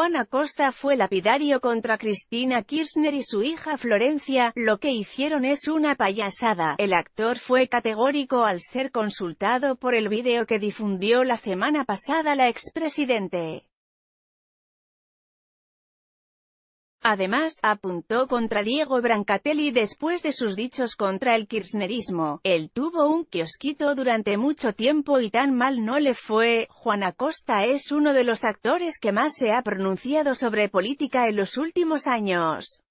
Juan Acosta fue lapidario contra Cristina Kirchner y su hija Florencia, lo que hicieron es una payasada. El actor fue categórico al ser consultado por el video que difundió la semana pasada la expresidente. Además, apuntó contra Diego Brancatelli después de sus dichos contra el kirchnerismo. Él tuvo un kiosquito durante mucho tiempo y tan mal no le fue. Juan Acosta es uno de los actores que más se ha pronunciado sobre política en los últimos años.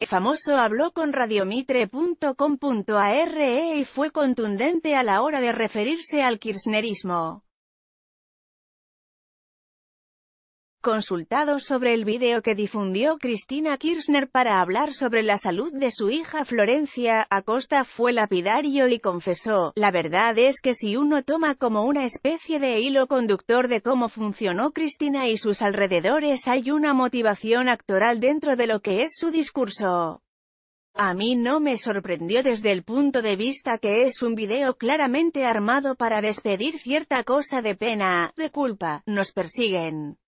El famoso habló con radiomitre.com.ar e y fue contundente a la hora de referirse al kirchnerismo. Consultado sobre el video que difundió Cristina Kirchner para hablar sobre la salud de su hija Florencia, Acosta fue lapidario y confesó, la verdad es que si uno toma como una especie de hilo conductor de cómo funcionó Cristina y sus alrededores hay una motivación actoral dentro de lo que es su discurso. A mí no me sorprendió desde el punto de vista que es un video claramente armado para despedir cierta cosa de pena, de culpa, nos persiguen.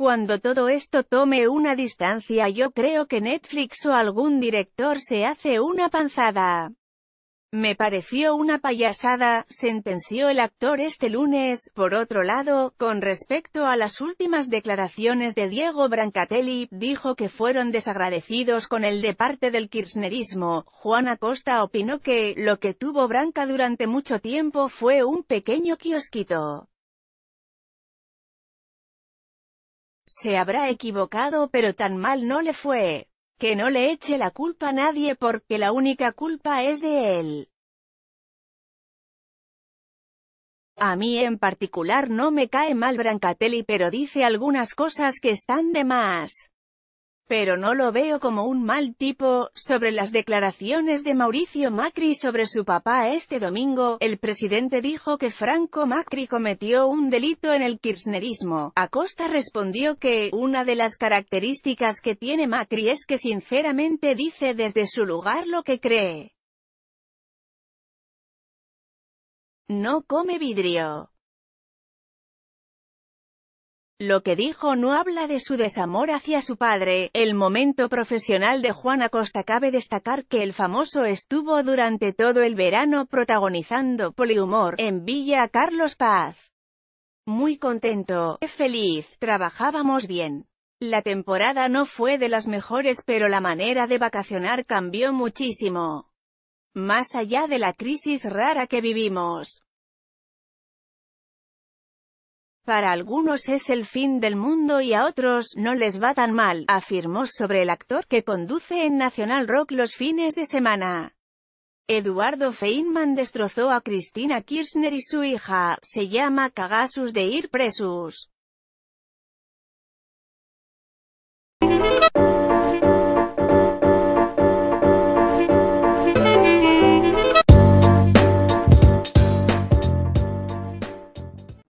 Cuando todo esto tome una distancia yo creo que Netflix o algún director se hace una panzada. Me pareció una payasada, sentenció el actor este lunes. Por otro lado, con respecto a las últimas declaraciones de Diego Brancatelli, dijo que fueron desagradecidos con el de parte del kirchnerismo. Juan Acosta opinó que, lo que tuvo Branca durante mucho tiempo fue un pequeño kiosquito. Se habrá equivocado pero tan mal no le fue. Que no le eche la culpa a nadie porque la única culpa es de él. A mí en particular no me cae mal Brancatelli pero dice algunas cosas que están de más pero no lo veo como un mal tipo. Sobre las declaraciones de Mauricio Macri sobre su papá este domingo, el presidente dijo que Franco Macri cometió un delito en el kirchnerismo. Acosta respondió que, una de las características que tiene Macri es que sinceramente dice desde su lugar lo que cree. No come vidrio. Lo que dijo no habla de su desamor hacia su padre. El momento profesional de Juan Acosta cabe destacar que el famoso estuvo durante todo el verano protagonizando Polihumor en Villa Carlos Paz. Muy contento, feliz, trabajábamos bien. La temporada no fue de las mejores pero la manera de vacacionar cambió muchísimo. Más allá de la crisis rara que vivimos. Para algunos es el fin del mundo y a otros, no les va tan mal, afirmó sobre el actor que conduce en National Rock los fines de semana. Eduardo Feynman destrozó a Cristina Kirchner y su hija, se llama Cagasus de ir